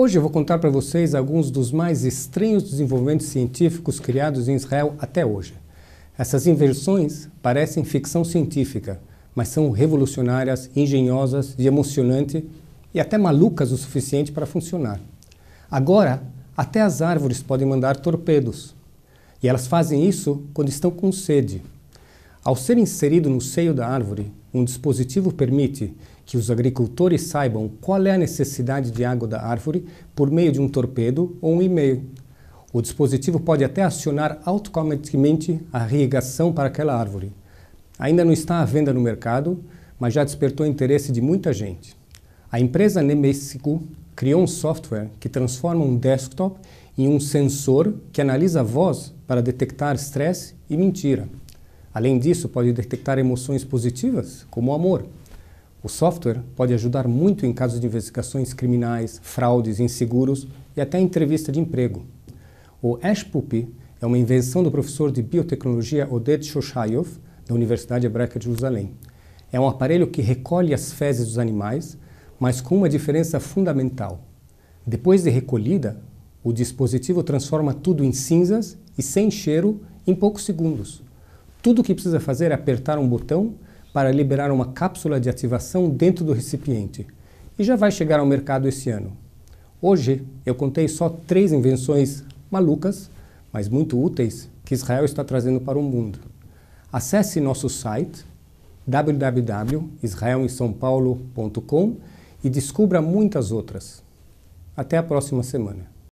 Hoje eu vou contar para vocês alguns dos mais estranhos desenvolvimentos científicos criados em Israel até hoje. Essas invenções parecem ficção científica, mas são revolucionárias, engenhosas e emocionantes e até malucas o suficiente para funcionar. Agora, até as árvores podem mandar torpedos. E elas fazem isso quando estão com sede. Ao ser inserido no seio da árvore, um dispositivo permite que os agricultores saibam qual é a necessidade de água da árvore por meio de um torpedo ou um e-mail. O dispositivo pode até acionar automaticamente a irrigação para aquela árvore. Ainda não está à venda no mercado, mas já despertou interesse de muita gente. A empresa Nemesico criou um software que transforma um desktop em um sensor que analisa a voz para detectar estresse e mentira. Além disso, pode detectar emoções positivas, como o amor. O software pode ajudar muito em casos de investigações criminais, fraudes, inseguros e até entrevista de emprego. O AshPupi é uma invenção do professor de biotecnologia Oded Shoshayov, da Universidade Hebraica de Jerusalém. É um aparelho que recolhe as fezes dos animais, mas com uma diferença fundamental. Depois de recolhida, o dispositivo transforma tudo em cinzas e sem cheiro em poucos segundos. Tudo o que precisa fazer é apertar um botão para liberar uma cápsula de ativação dentro do recipiente e já vai chegar ao mercado esse ano. Hoje eu contei só três invenções malucas, mas muito úteis, que Israel está trazendo para o mundo. Acesse nosso site www.israelinsaopaulo.com e descubra muitas outras. Até a próxima semana.